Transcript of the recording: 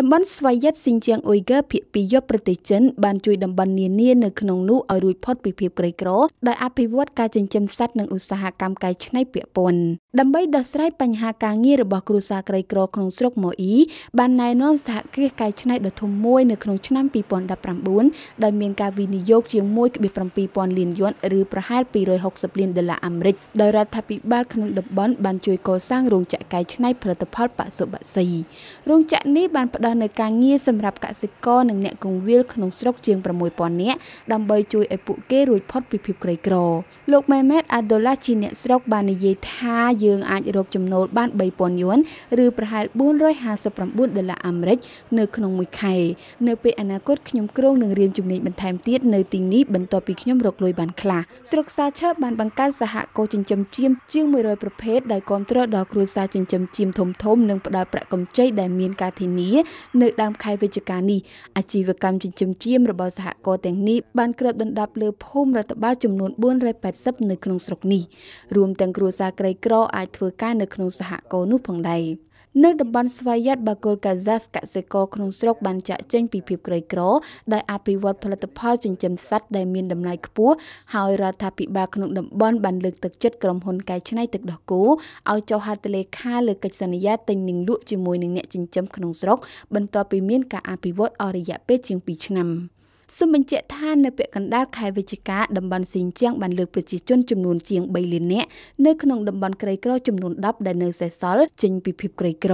តំបន់ស្វយិតស៊ីនជៀងអ៊ុយហ្គើភាគពីយប់ប្រទេសចិនបានជួយតំបន់នានានៅក្នុងនោះឲ្យរួចផុតពីភាពក្រីក្រដោយអភិវឌ្ឍការចិញ្ចឹមសត្វនិងឧស្សាហកម្មកែច្នៃពាក់ព័ន្ធដើម្បីដោះស្រាយបញ្ហាការងាររបស់គ្រួសារក្រីក្រក្នុងស្រុកម៉ូអ៊ីបានណែនាំសហគ្រាសកែច្នៃដ៏ធំមួយនៅក្នុងឆ្នាំ2019ដោយមានការវិនិយោគជាង1.7000លានយន់ឬប្រហែល260លានដុល្លារអាមេរិកដោយរដ្ឋាភិបាលក្នុងតំបន់បានជួយកសាងរោងចក្រកែច្នៃផលិតផលបសុបក្សីរោងចក្រនេះបានផ្តដោះនូវការងារសម្រាប់កសិករនិងអ្នកកង្វៀលក្នុងស្រុកជាង6000នាក់ដើម្បីជួយឲ្យពួកគេរួចផុតពីភាពក្រីក្រលោកម៉ែម៉ែតអាដូឡាជាអ្នកស្រុកបាននិយាយថាយើងអាចរកចំណូលបាន3000យួនឬប្រហែល459ដុល្លារអាមេរិកនៅក្នុងមួយខែនៅពេលអនាគតខ្ញុំក្រុងនឹងរៀនជំនាញបន្ថែមទៀតនៅទីនេះបន្ទាប់ពីខ្ញុំរកលុយបានខ្លះស្រុកសាឈើបានបង្កើតសហគមន៍ចិញ្ចឹមចៀមជាង100ប្រភេទដែលគ្រប់គ្រងដល់គ្រួសារចិញ្ចឹមចៀមធំធំនិងផ្ដល់ប្រាក់កម្ចីដែលមានការធានានៅដើមខែវិច្ឆិកានេះអាជីវកម្មចិញ្ចឹមចៀមរបស់សហគមន៍ទាំងនេះបានក្រើបដណ្ដប់លើភូមិរដ្ឋបាលចំនួន480នៅក្នុងស្រុកនេះរួមទាំងគ្រួសារក្រីក្រអាចធ្វើការនៅក្នុងសហគមន៍នោះផងដែរនៅតំបន់ស្វយ័តបាគូលកាហ្សាសកសិករក្នុងស្រុកបានចាក់ចេញពីភាពក្រីក្រដោយអភិវឌ្ឍផលិតផលចិញ្ចឹមសត្វដែលមានតម្លៃខ្ពស់ហើយរដ្ឋាភិបាលក្នុងតំបន់បានលើកទឹកចិត្តក្រុមហ៊ុនកែច្នៃទឹកដោះគោឲ្យចុះហត្ថលេខាលើកិច្ចសន្យាទិញនិងលក់ជាមួយនឹងអ្នកចិញ្ចឹមក្នុងស្រុកបន្ទាប់ពីមានការអភិវឌ្ឍអស់រយៈពេលជាង2ឆ្នាំ។សូមបញ្ជាក់ថានៅពាក់កណ្ដាលខែវិច្ឆិកាតំបន់ស៊ីងជៀងបានលើកប្រជាជនចំនួនជាង3លាននាក់ នៅក្នុងតំបន់ក្រីក្រចំនួន10ដែលនៅសេសសល់ចេញពីភាពក្រីក្រ